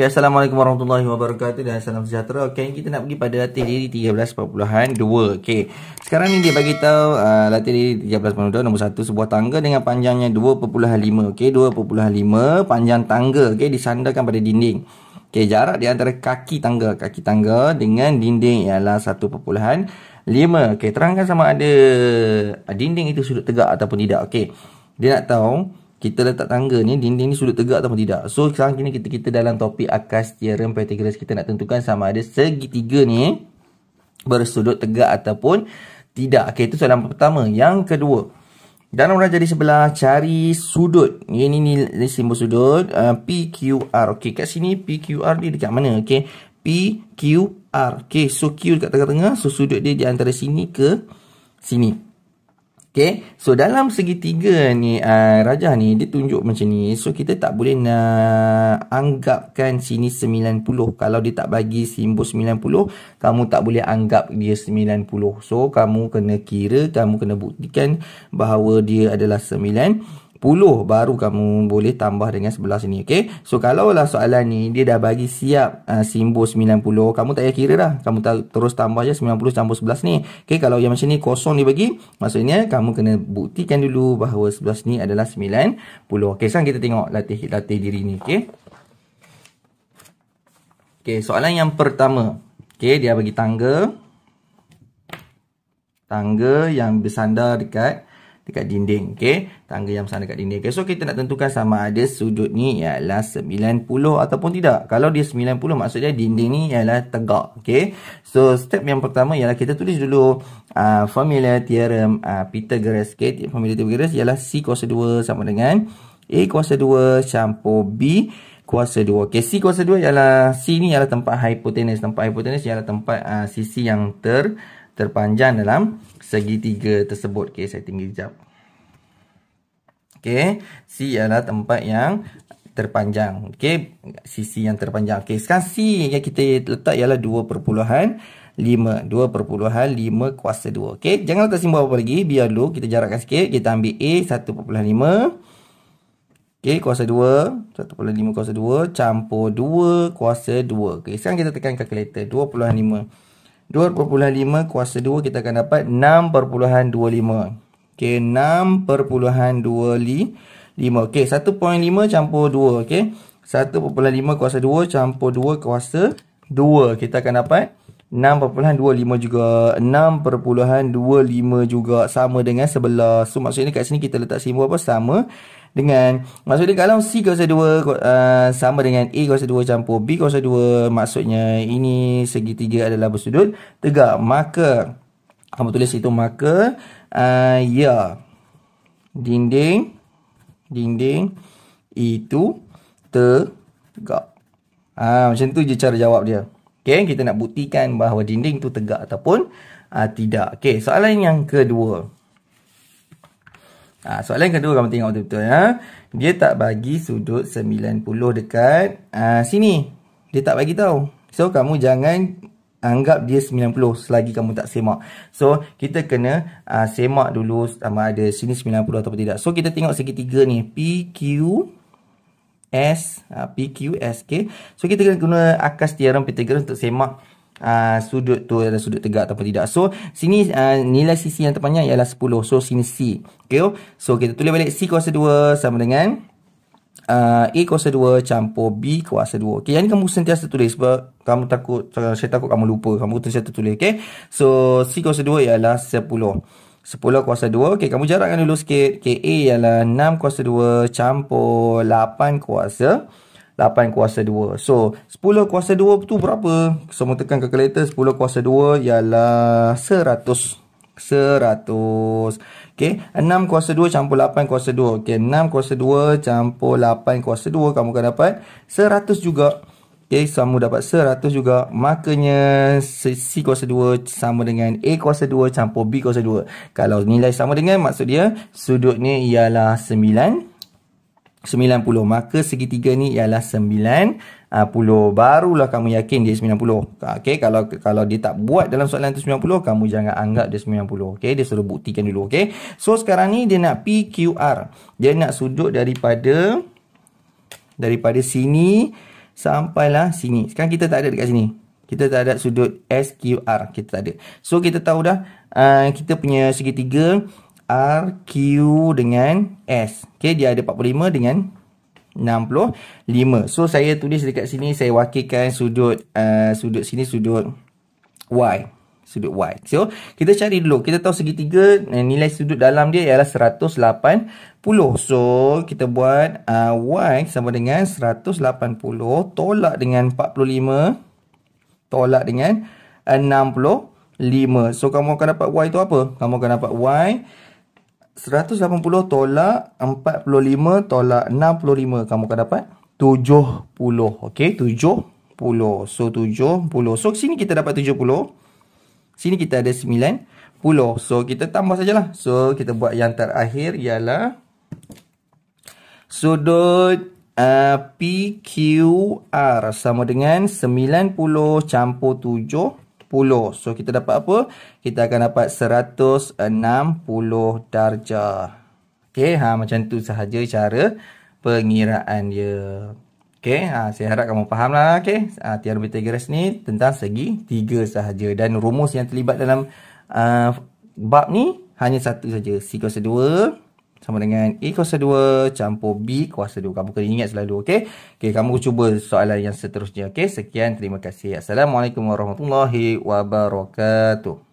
Okay, Assalamualaikum warahmatullahi wabarakatuh dan salam sejahtera. Okay, kita nak pergi pada latihan diri 13.2. Okay, sekarang ni dia bagi tahu uh, latihan diri 13.2 nombor 1 sebuah tangga dengan panjangnya 2.5. Okay, 2.5 panjang tangga. Okay, disandarkan pada dinding. Okay, jarak di antara kaki tangga. Kaki tangga dengan dinding ialah 1.5. Okay, terangkan sama ada uh, dinding itu sudut tegak ataupun tidak. Okay, dia nak tahu kita letak tangga ni dinding ni sudut tegak atau tidak so sekarang kini kita kita dalam topik akas theorem Pythagoras kita nak tentukan sama ada segitiga ni bersudut tegak ataupun tidak okey itu soalan pertama yang kedua dalam orang jadi sebelah cari sudut ini ni ni simbol sudut uh, ah, PQR okey kat sini PQR ni dekat mana okey PQR okey so Q dekat tengah-tengah so sudut dia di antara sini ke sini Okay, so dalam segitiga ni, uh, Raja ni, dia tunjuk macam ni. So, kita tak boleh nak uh, anggapkan sini 90. Kalau dia tak bagi simbol 90, kamu tak boleh anggap dia 90. So, kamu kena kira, kamu kena buktikan bahawa dia adalah 90. 10 baru kamu boleh tambah dengan 11 ni okey so kalau lah soalan ni dia dah bagi siap uh, simbol 90 kamu tak payah kira dah kamu ta- terus tambah je 90 campur 11 ni okey kalau yang macam ni kosong dia bagi maksudnya kamu kena buktikan dulu bahawa 11 ni adalah 90 okey sekarang kita tengok latih latih diri ni okey okey soalan yang pertama okey dia bagi tangga tangga yang bersandar dekat dekat dinding. Okay. Tangga yang sana dekat dinding. Okay. So, kita nak tentukan sama ada sudut ni ialah 90 ataupun tidak. Kalau dia 90, maksudnya dinding ni ialah tegak. Okay. So, step yang pertama ialah kita tulis dulu uh, formula theorem uh, Pythagoras. Okay. Formula Pythagoras ialah C kuasa 2 sama dengan A kuasa 2 campur B kuasa 2. Okay. C kuasa 2 ialah, C ni ialah tempat hypotenuse. Tempat hypotenuse ialah tempat uh, sisi yang ter terpanjang dalam segitiga tersebut. Okey, saya tinggi sekejap. Okey, C adalah tempat yang terpanjang. Okey, sisi yang terpanjang. Okey, sekarang C yang kita letak ialah 2.5. 2.5 kuasa 2. Okey, jangan letak simbol apa-apa lagi. Biar dulu kita jarakkan sikit. Kita ambil A 1.5. Okey, kuasa 2. 1.5 kuasa 2. Campur 2 kuasa 2. Okey, sekarang kita tekan calculator. 2.5. 2.5 kuasa 2 kita akan dapat 6.25. Okey, 6.25. Okey, 1.5 campur 2, okey. 1.5 kuasa 2 campur 2 kuasa 2 kita akan dapat 6.25. 6.25 juga 6.25 juga sama dengan sebelah so maksudnya kat sini kita letak simbol apa sama dengan maksudnya kalau C kuasa 2 uh, sama dengan A kuasa 2 campur B kuasa 2 maksudnya ini segitiga adalah bersudut tegak maka kamu tulis itu maka uh, ya dinding dinding itu tegak ah macam tu je cara jawab dia Okay, kita nak buktikan bahawa dinding tu tegak ataupun uh, tidak. Okay, soalan yang kedua. Ha, soalan yang kedua, kamu tengok betul-betul. Ya? Dia tak bagi sudut 90 dekat uh, sini. Dia tak bagi tahu. So, kamu jangan anggap dia 90 selagi kamu tak semak. So, kita kena uh, semak dulu sama ada sini 90 atau tidak. So, kita tengok segitiga ni. PQ... S, uh, S, K. So kita kena guna akas tiaram Pythagoras untuk semak uh, sudut tu ada sudut tegak ataupun tidak. So sini uh, nilai sisi yang terpanjang ialah 10. So sini C. Okay. So kita tulis balik C kuasa 2 sama dengan uh, A kuasa 2 campur B kuasa 2. Okay. Yang ni kamu sentiasa tulis sebab kamu takut, uh, saya takut kamu lupa. Kamu sentiasa tulis. Okay. So C kuasa 2 ialah 10. 10. 10 kuasa 2. Okey, kamu jarakkan dulu sikit. KA ialah 6 kuasa 2 campur 8 kuasa 8 kuasa 2. So, 10 kuasa 2 tu berapa? Semua tekan kalkulator 10 kuasa 2 ialah 100 100. Okey, 6 kuasa 2 campur 8 kuasa 2. Okey, 6 kuasa 2 campur 8 kuasa 2 kamu akan dapat 100 juga. Okay, sama dapat 100 juga. Makanya C kuasa 2 sama dengan A kuasa 2 campur B kuasa 2. Kalau nilai sama dengan maksud dia sudut ni ialah 9. 90. Maka segitiga ni ialah 90. Ah, Barulah kamu yakin dia 90. Ah, okay, kalau kalau dia tak buat dalam soalan tu 90, kamu jangan anggap dia 90. Okay, dia suruh buktikan dulu. Okay, so sekarang ni dia nak PQR. Dia nak sudut daripada daripada sini sampailah sini. Sekarang kita tak ada dekat sini. Kita tak ada sudut SQR. Kita tak ada. So, kita tahu dah uh, kita punya segitiga R, Q dengan S. Okay, dia ada 45 dengan 65. So, saya tulis dekat sini. Saya wakilkan sudut uh, sudut sini, sudut Y sudut Y. So, kita cari dulu. Kita tahu segitiga eh, nilai sudut dalam dia ialah 180. So, kita buat uh, Y sama dengan 180 tolak dengan 45 tolak dengan 65. So, kamu akan dapat Y itu apa? Kamu akan dapat Y 180 tolak 45 tolak 65. Kamu akan dapat 70. Okay, 70. So, 70. So, sini kita dapat 70. Sini kita ada 90. So kita tambah sajalah. So kita buat yang terakhir ialah sudut uh, PQR sama dengan 90 campur 70. So kita dapat apa? Kita akan dapat 160 darjah. Okey, ha, macam tu sahaja cara pengiraan dia. Okey, ha, saya harap kamu faham lah. Okey, ha, Theorem Pythagoras ni tentang segi tiga sahaja. Dan rumus yang terlibat dalam uh, bab ni hanya satu saja. C kuasa 2 sama dengan A e kuasa 2 campur B kuasa 2. Kamu kena ingat selalu, okey? Okey, kamu cuba soalan yang seterusnya, okey? Sekian, terima kasih. Assalamualaikum warahmatullahi wabarakatuh.